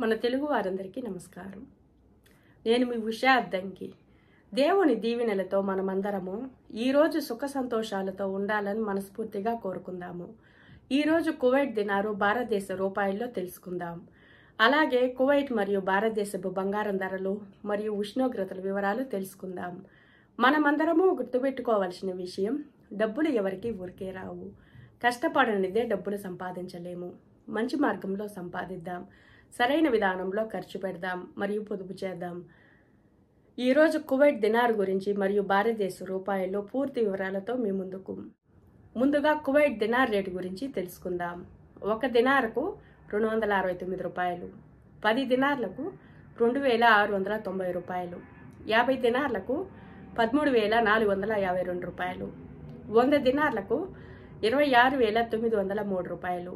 మన తెలుగు వారందరికీ నమస్కారం నేను మీ ఉషా అద్దంకి దేవుని దీవెనలతో మనమందరము ఈరోజు సుఖ సంతోషాలతో ఉండాలని మనస్ఫూర్తిగా కోరుకుందాము ఈరోజు కువైట్ దినారు భారతదేశ రూపాయల్లో తెలుసుకుందాం అలాగే కువైట్ మరియు భారతదేశపు బంగారం ధరలు మరియు ఉష్ణోగ్రతల వివరాలు తెలుసుకుందాం మనమందరము గుర్తుపెట్టుకోవలసిన విషయం డబ్బులు ఎవరికి ఊరికే రావు కష్టపడనిదే డబ్బులు సంపాదించలేము మంచి మార్గంలో సంపాదిద్దాం సరైన విధానంలో ఖర్చు పెడదాం మరియు పొదుపు చేద్దాం ఈరోజు కువైట్ దినార్ గురించి మరియు భారతదేశ రూపాయల్లో పూర్తి వివరాలతో మీ ముందుకు ముందుగా కువైట్ దినార్ రేటు గురించి తెలుసుకుందాం ఒక దినార్కు రెండు వందల అరవై తొమ్మిది రూపాయలు పది దినార్లకు రెండు వేల ఆరు వందల తొంభై రూపాయలు యాభై దినార్లకు పదమూడు వేల నాలుగు వందల యాభై రెండు రూపాయలు వంద దినార్లకు ఇరవై ఆరు వేల తొమ్మిది వందల మూడు రూపాయలు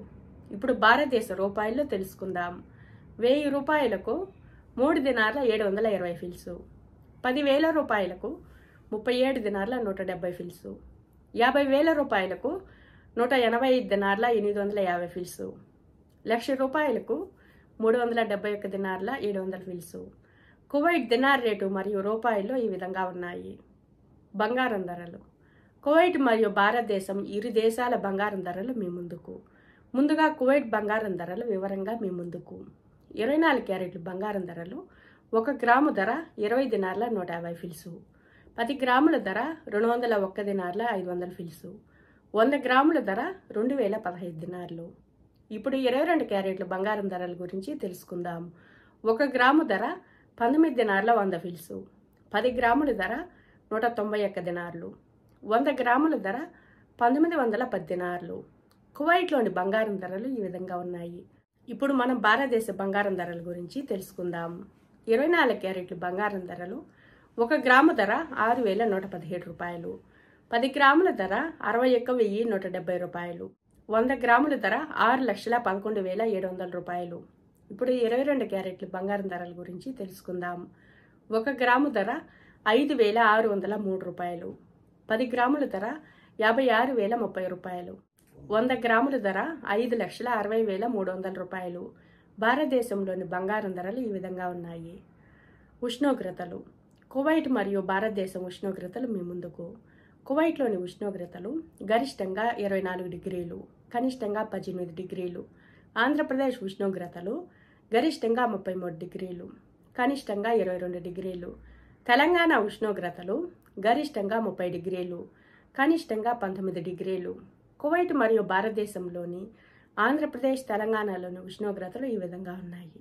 ఇప్పుడు భారతదేశ రూపాయల్లో తెలుసుకుందాం వెయ్యి రూపాయలకు మూడు దినార్ల ఏడు వందల ఇరవై ఫిల్సు పదివేల రూపాయలకు ముప్పై ఏడు దినార్ల నూట డెబ్బై ఫిల్సు యాభై వేల రూపాయలకు నూట ఎనభై ఐదు దినార్ల ఎనిమిది వందల యాభై ఫిల్సు లక్ష రూపాయలకు మూడు వందల డెబ్బై ఒక్క దినార్ల ఏడు వందల ఫిల్సు కువైట్ దినార్ రేటు మరియు రూపాయల్లో ఈ విధంగా ఉన్నాయి బంగారం ధరలు కువైట్ మరియు భారతదేశం ఇరు దేశాల బంగారం ధరలు మీ ముందుకు ముందుగా కువైట్ బంగారం ధరలు వివరంగా మీ ముందుకు ఇరవై నాలుగు క్యారెట్లు బంగారం ధరలు ఒక గ్రాము ధర ఇరవై దినార్ల నూట యాభై ఫిల్సు పది గ్రాముల ధర రెండు వందల ఒక్క దినార్ల ఐదు వందల ఫిల్సు వంద గ్రాముల ధర రెండు వేల పదహైదు దినార్లు ఇప్పుడు ఇరవై రెండు క్యారెట్లు బంగారం ధరల గురించి తెలుసుకుందాం ఒక గ్రాము ధర పంతొమ్మిది దినార్ల వంద ఫిల్సు పది గ్రాముల ధర నూట తొంభై ఒక్క దినార్లు వంద గ్రాముల ధర పంతొమ్మిది వందల పద్దినార్లు కువైట్లోని బంగారం ధరలు ఈ విధంగా ఉన్నాయి ఇప్పుడు మనం భారతదేశ బంగారం ధరల గురించి తెలుసుకుందాం ఇరవై నాలుగు క్యారెట్లు బంగారం ధరలు ఒక గ్రాము ధర ఆరు వేల నూట పదిహేడు రూపాయలు పది గ్రాముల ధర అరవై ఒక్క వెయ్యి నూట డెబ్బై రూపాయలు వంద గ్రాముల ధర ఆరు లక్షల పదకొండు వేల ఏడు వందల రూపాయలు ఇప్పుడు ఇరవై రెండు క్యారెట్లు బంగారం ధరల గురించి తెలుసుకుందాం ఒక గ్రాము ధర ఐదు వేల ఆరు వందల మూడు రూపాయలు పది గ్రాముల ధర యాభై ఆరు వేల ముప్పై రూపాయలు వంద గ్రాముల ధర ఐదు లక్షల అరవై వేల మూడు వందల రూపాయలు భారతదేశంలోని బంగారం ధరలు ఈ విధంగా ఉన్నాయి ఉష్ణోగ్రతలు కువైట్ మరియు భారతదేశం ఉష్ణోగ్రతలు మీ ముందుకు కువైట్లోని ఉష్ణోగ్రతలు గరిష్టంగా ఇరవై నాలుగు డిగ్రీలు కనిష్టంగా పద్దెనిమిది డిగ్రీలు ఆంధ్రప్రదేశ్ ఉష్ణోగ్రతలు గరిష్టంగా ముప్పై మూడు డిగ్రీలు కనిష్టంగా ఇరవై రెండు డిగ్రీలు తెలంగాణ ఉష్ణోగ్రతలు గరిష్టంగా ముప్పై డిగ్రీలు కనిష్టంగా పంతొమ్మిది డిగ్రీలు కువైట్ మరియు భారతదేశంలోని ఆంధ్రప్రదేశ్ తెలంగాణలోని ఉష్ణోగ్రతలు ఈ విధంగా ఉన్నాయి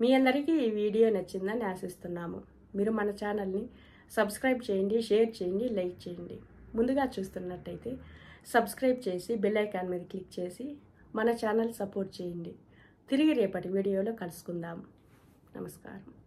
మీ అందరికీ ఈ వీడియో నచ్చిందని ఆశిస్తున్నాము మీరు మన ఛానల్ని సబ్స్క్రైబ్ చేయండి షేర్ చేయండి లైక్ చేయండి ముందుగా చూస్తున్నట్టయితే సబ్స్క్రైబ్ చేసి బెల్ ఐకాన్ మీద క్లిక్ చేసి మన ఛానల్ సపోర్ట్ చేయండి తిరిగి రేపటి వీడియోలో కలుసుకుందాం నమస్కారం